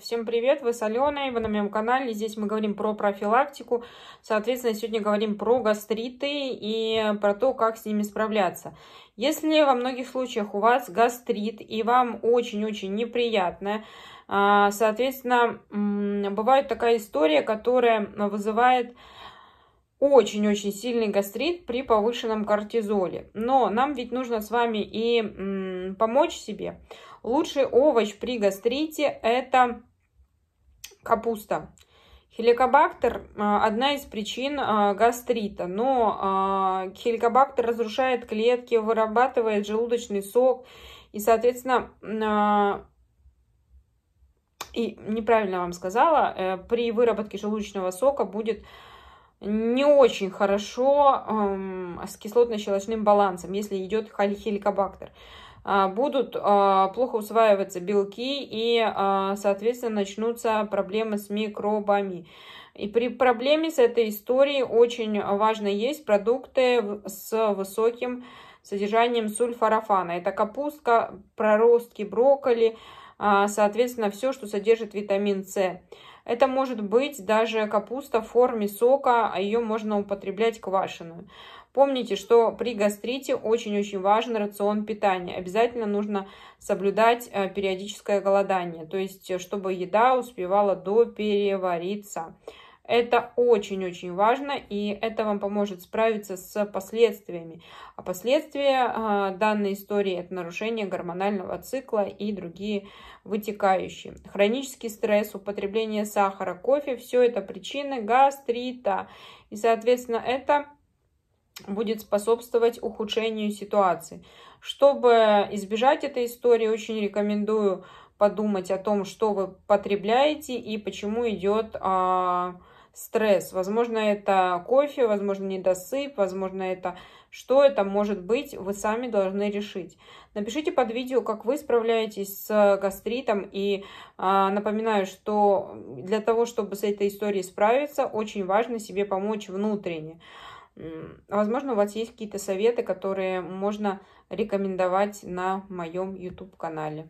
Всем привет, вы с Аленой, вы на моем канале, здесь мы говорим про профилактику, соответственно, сегодня говорим про гастриты и про то, как с ними справляться. Если во многих случаях у вас гастрит и вам очень-очень неприятно, а, соответственно, бывает такая история, которая вызывает очень-очень сильный гастрит при повышенном кортизоле. Но нам ведь нужно с вами и м, помочь себе. Лучший овощ при гастрите – это капуста. Хеликобактер а, – одна из причин а, гастрита, но а, хеликобактер разрушает клетки, вырабатывает желудочный сок и, соответственно, и неправильно вам сказала, э, при выработке желудочного сока будет не очень хорошо эм, с кислотно-щелочным балансом, если идет хеликобактер. А, будут а, плохо усваиваться белки и, а, соответственно, начнутся проблемы с микробами. И при проблеме с этой историей очень важно есть продукты с высоким содержанием сульфорафана. Это капустка, проростки, брокколи, а, соответственно, все, что содержит витамин С. Это может быть даже капуста в форме сока, а ее можно употреблять квашеную. Помните, что при гастрите очень-очень важен рацион питания. Обязательно нужно соблюдать э, периодическое голодание, то есть э, чтобы еда успевала доперевариться. Это очень-очень важно, и это вам поможет справиться с последствиями. А последствия а, данной истории – это нарушение гормонального цикла и другие вытекающие. Хронический стресс, употребление сахара, кофе – все это причины гастрита. И, соответственно, это будет способствовать ухудшению ситуации. Чтобы избежать этой истории, очень рекомендую подумать о том, что вы потребляете и почему идет... А, стресс. Возможно, это кофе, возможно, недосып, возможно, это что это может быть, вы сами должны решить. Напишите под видео, как вы справляетесь с э, гастритом. И а, напоминаю, что для того, чтобы с этой историей справиться, очень важно себе помочь внутренне. Возможно, у вас есть какие-то советы, которые можно рекомендовать на моем YouTube-канале.